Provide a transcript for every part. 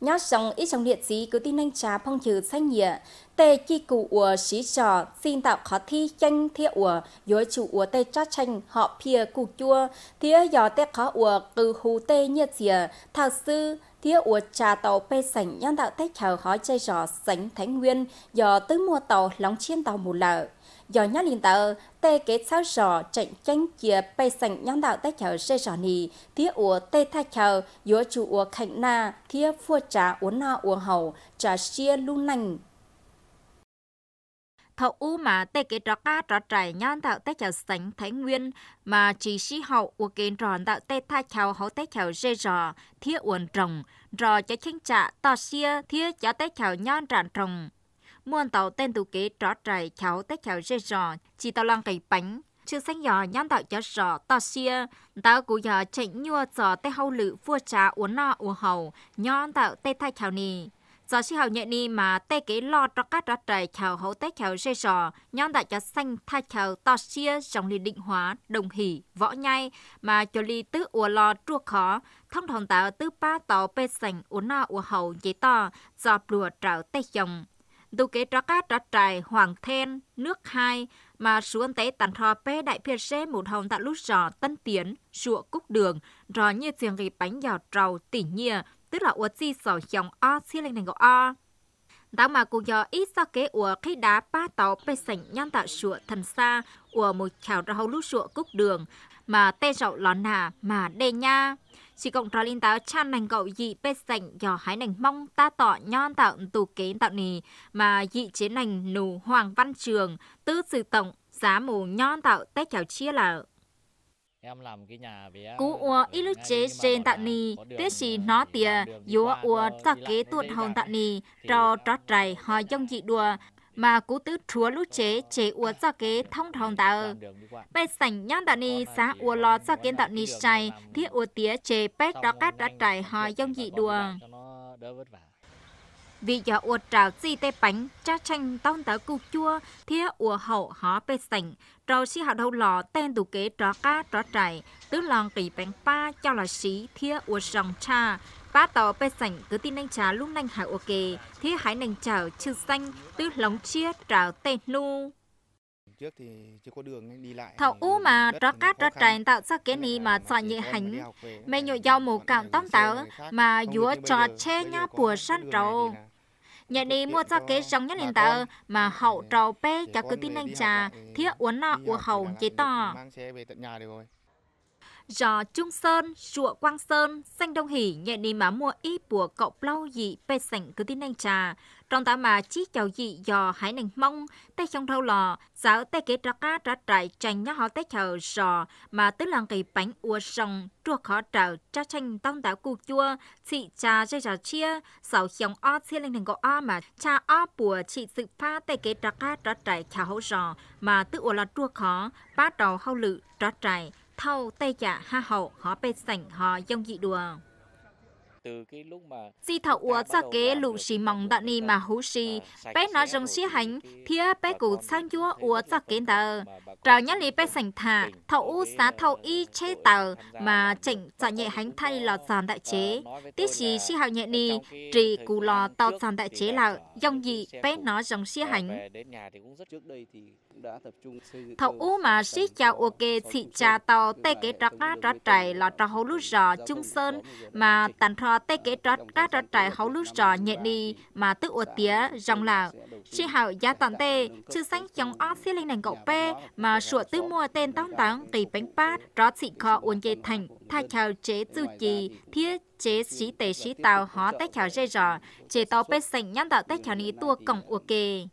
nhá sông ít sông liệt gì cứ tin anh trà phong trừ sách nhịa tê chi cụ ủa xí trò xin tạo khó thi chanh thiệu ủa dối chủ ủa tê chát tranh họ pìa cụ chua thía gió tê khó ủa cừ hù tê nhiệt dìa thảo sư thia ua trà tàu pê sảnh nhân tạo tách hào hói chơi trò sánh thánh nguyên do tới mua tàu lóng chiên tàu mù lợ do nhá liền tờ tê kế sao trò chạy tranh chia pê sảnh nhân tạo tách hào chơi trò nì thia ua tê thách hào giữa chủ ua khánh na thia phu trà uống na ua hầu trà chia lu nành thậu u mà tê kế trọ ca trọ trải nhan tạo tê chào sánh thái nguyên mà chỉ sĩ hậu u kiến tròn tạo tê tha chào hậu tê chào dê rò thiết uồn trồng rò cho chênh trạ tò xia thiết cho tê chào nhan tràn trồng muôn tàu tên tù kế trọ trải chào tê chào dê rò chỉ tàu lăng cây bánh chưa xanh nhỏ nhan tạo cho rò tò xia tạo cụ nhỏ chạy nhua rò tê hậu lự vua trà uốn nọ u hầu nhan tạo tê tha chào nì giờ si hậu nhẹ đi mà tê kế lo cho các ra trời chào hậu tết chào dây sò nhóm đại cho xanh thay chào to xia trong lì định hóa đồng hỷ võ nhai mà cho lì tứ ùa lo chua khó thông thông tạo tứ ba tàu bê sành ùa na ùa hậu dây to do lùa trào tê chồng tu kế cho các ra trời hoàng then nước hai mà xuống tế tàn thò bê đại phiên xe một hồng tạo lúc giò tân tiến ruộng cúc đường rõ như tiền ghi bánh giò trầu tỉ nhìa tức là ủa chi sở dòng o xí lên nành o đó mà cô do ít sao kế ủa khi đá ba tàu bê sảnh nhăn tạo sụa thần xa ủa một chảo ra hầu lũ sụa cúc đường mà tê rậu lón nà mà đê nha chỉ cộng trò linh táo chan nành cậu dị bê sảnh dò hái nành mong ta tỏ nhon tạo tù kế tạo nì mà dị chế nành nù hoàng văn trường tư sự tổng giá mù nhon tạo tết chảo chia là Cú ua ít chế trên tạ nì, tiết gì nó tìa, dùa ua tạ kế tuột hồng tạ nì, trò trò trải hò dông dị đùa, mà cú tứ chúa lúc chế chế ua cho kế thông thông tạo. Bê sảnh nhang tạo nì xá ua lo cho kế tạo nì sai, thiết ua tía chế bét đó cát đã trải hò dông dị đùa vì do uột trào gì tê bánh cha tranh tông tớ cục chua thía ua hậu hó bê sảnh trò si hào đầu lò tên tù kế trò cá trò trải tứ lòng kỳ bánh pa cho là xí thía ua dòng cha ba tàu bê sảnh cứ tin anh trà lúc nành hải ok thía hải nành chảo chư xanh tứ lóng chia trào tên lu Thảo ú mà rõ cát rõ trành tạo ra kiến ni mà chọn nhị hành. Mẹ nhộ giao mù cọng tóm táo mà dúa trò che nhá bùa săn trầu. Nhà đi mua ra kế giống nhất liền tờ mà hậu trầu bê cho cứ tin anh trà thiết uốn nọ uốn hầu chế to giò trung sơn, rụa quang sơn, xanh đông hỉ nhẹ đi mà mua ít bùa cậu lâu dị bê sảnh cứ tin anh trà. Trong ta mà chí chào dị giò hải nành mong, tay trong thâu lò, giáo tay kế ra cá ra trại tranh nhá họ tay chào giò mà tứ làng cái bánh ua rồng, chua khó trào cha tranh tông táo cụ chua, chị cha dây trà chia, sáu dòng o chia lên thành cậu o mà cha o bùa chị sự pha tay kế ra cá ra trại chào hậu giò mà tứ ua là chua khó, bá đầu hậu lự ra trại thâu tay chả ha hậu họ bê sảnh họ dông dị đùa Di thảo ua ra kế lũ sĩ mong đạn ni mà hữu sĩ, bé nó rong sĩ hành, thia bé cụ sang chúa ua ra kế tờ. Trào nhá lý bé sành thả, thảo u xá thảo y chế tờ mà chỉnh dọn nhẹ hành thay lò giòn đại chế. Tí sĩ sĩ hào nhẹ ni, trì cụ lò tàu giòn đại chế là dòng à, gì bé nó rong sĩ hành. Thảo u mà sĩ chào ok sĩ cha tàu tê kế trọc á trọ trời lò trọ hấu lú rò chung sơn mà tàn trò cho tay kế trót các trót trái hấu lúc trò nhẹ đi mà tức ua tía dòng là chỉ hảo giá toàn tê chứ xanh chống o xí linh nành cậu pe mà sủa tư mua tên tông táng kỳ bánh bát trót xị khó uốn dây thành thay chào chế tư trì thiết chế sĩ tế sĩ tàu hó tay chào dây rò chế tàu pe sành nhăn tạo tay chào ní tua cổng ua kê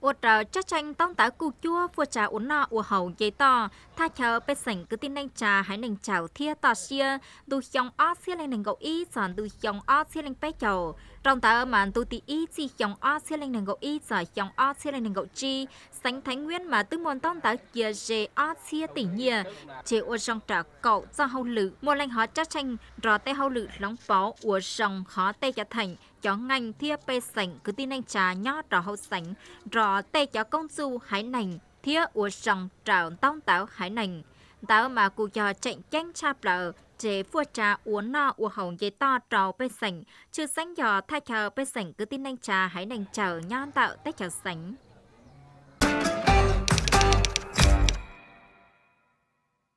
ô trợ chắc chanh tông tá cù chua phu trà uốn nọ ua hầu dây to tha chờ bê sảnh cứ tin anh trà hãy nành chào thia tò xia đu chồng ó xia lên nành gậu y sòn đu chồng ó xia lên bé chầu trong tá mà tu tí ý chỉ chồng o xe lên nâng gậu ý giờ chồng o xe lên nâng gậu chi sánh thánh nguyên mà tư môn tông tá kia dê o xe tỉ nhìa chế ô trong trả cậu do hậu lự một lành họ chắc tranh rõ tay hậu lự lóng bó ủa rồng khó tay cho thành chó ngành thia bê sảnh cứ tin anh trà nhó rõ hậu sảnh rõ tay chó công du hải nành thia ủa rồng trào tông táo hải nành tao mà cụ giò chạy chanh chạp lỡ chế vua cha uống no u hồng dây to trò bên sảnh chưa sánh giò thay chờ bên sảnh cứ tin anh trà hãy nành chờ nhon tạo tách chờ sánh